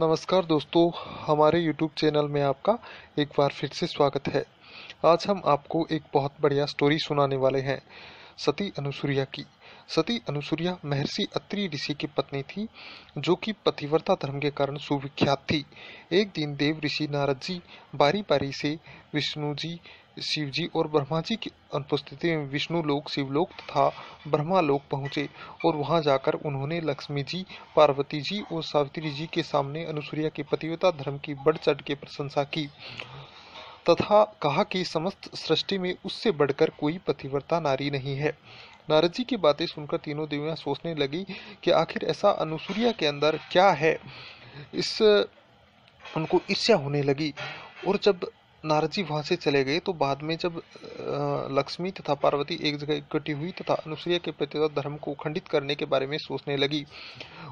नमस्कार दोस्तों हमारे YouTube चैनल में आपका एक बार फिर से स्वागत है आज हम आपको एक बहुत बढ़िया स्टोरी सुनाने वाले हैं सती अनुसूर्या की सती अनुसूर्या महर्षि अत्रि ऋषि की पत्नी थी जो कि पतिव्रता धर्म के कारण सुविख्यात थी एक दिन देव ऋषि नारद जी बारी बारी से विष्णु जी शिव जी और ब्रह्मा जी की अनुपस्थिति में विष्णु लोक शिवलोक तथा ब्रह्मा लोक पहुंचे और वहां जाकर उन्होंने लक्ष्मी जी पार्वती जी और सावित्री जी के सामने अनुसूर्या के पतिव्रता धर्म की बढ़ चढ़ के प्रशंसा की तथा कहा कि समस्त सृष्टि में उससे बढ़कर कोई पतिव्रता नारी नहीं है नारद जी की बातें सुनकर तीनों देवियां सोचने लगी कि आखिर ऐसा अनुसूया के अंदर क्या है इस उनको ईर्ष्या होने लगी और जब नारजी वहां से चले गए तो बाद में जब लक्ष्मी तथा पार्वती एक जगह इकट्ठी हुई तथा अनुसुईया के पतिव्रत धर्म को खंडित करने के बारे में सोचने लगी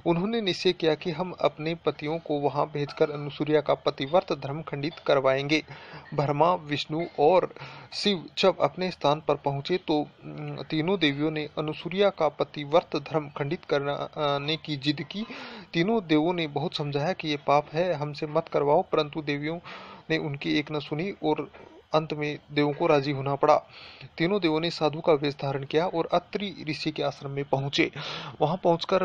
उन्होंने निश्चय किया कि हम अपने पतियों को वहां भेजकर अनुसुईया का पतिव्रत धर्म खंडित करवाएंगे भरमा विष्णु और शिव जब अपने स्थान पर पहुंचे तो तीनों देवियों ने अनुसुईया का पतिव्रत धर्म खंडित करने की जिद की तीनों देवों ने बहुत समझाया कि ये पाप है हमसे मत करवाओ परंतु देवियों ने उनकी एक न सुनी और अंत में देवों को राजी होना पड़ा तीनों देवों ने साधु का वेश धारण किया और अत्रि ऋषि के आश्रम में पहुंचे वहां पहुंचकर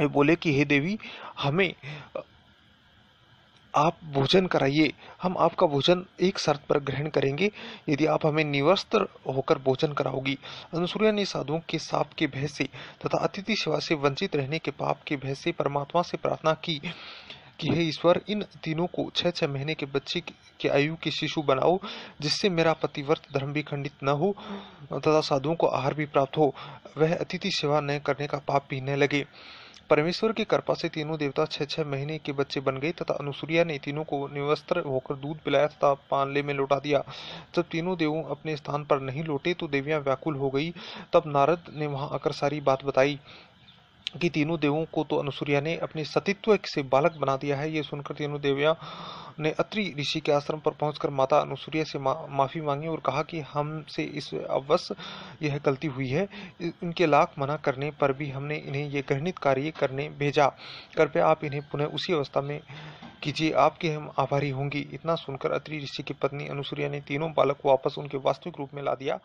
वे बोले कि हे देवी हमें आप भोजन कराइए हम आपका भोजन एक शर्त पर ग्रहण करेंगे यदि आप हमें निवस्त्र होकर भोजन कराओगी अनुसूया ने साधुओं के साप के भय से तथा अतिथि सेवा से वंचित रहने के पाप के भय से परमात्मा से प्रार्थना की कि हे ईश्वर इन तीनों को छः छः महीने के बच्चे के आयु के शिशु बनाओ जिससे मेरा पतिव्रत धर्म भी खंडित न हो तथा साधुओं को आहार भी प्राप्त हो वह अतिथि सेवा न करने का पाप भी न लगे परमेश्वर की कृपा से तीनों देवता छः छः महीने के बच्चे बन गए तथा अनुसुरिया ने तीनों को निवस्त्र होकर दूध पिलाया तथा पानले में लौटा दिया जब तीनों देव अपने स्थान पर नहीं लौटे तो देवियां व्याकुल हो गई तब नारद ने वहां आकर सारी बात बताई कि तीनों देवों को तो अनुसूर्या ने अपने सतीत्व से बालक बना दिया है ये सुनकर तीनों देवियाँ ने अत्रि ऋषि के आश्रम पर पहुंचकर माता अनुसूर्या से मा, माफी मांगी और कहा कि हमसे इस अवश्य यह गलती हुई है इनके लाख मना करने पर भी हमने इन्हें यह गृहित कार्य करने भेजा कृपया आप इन्हें पुनः उसी अवस्था में कीजिए आपके हम आभारी होंगी इतना सुनकर अत्रि ऋषि की पत्नी अनुसूर्या ने तीनों बालक को वापस उनके वास्तविक रूप में ला दिया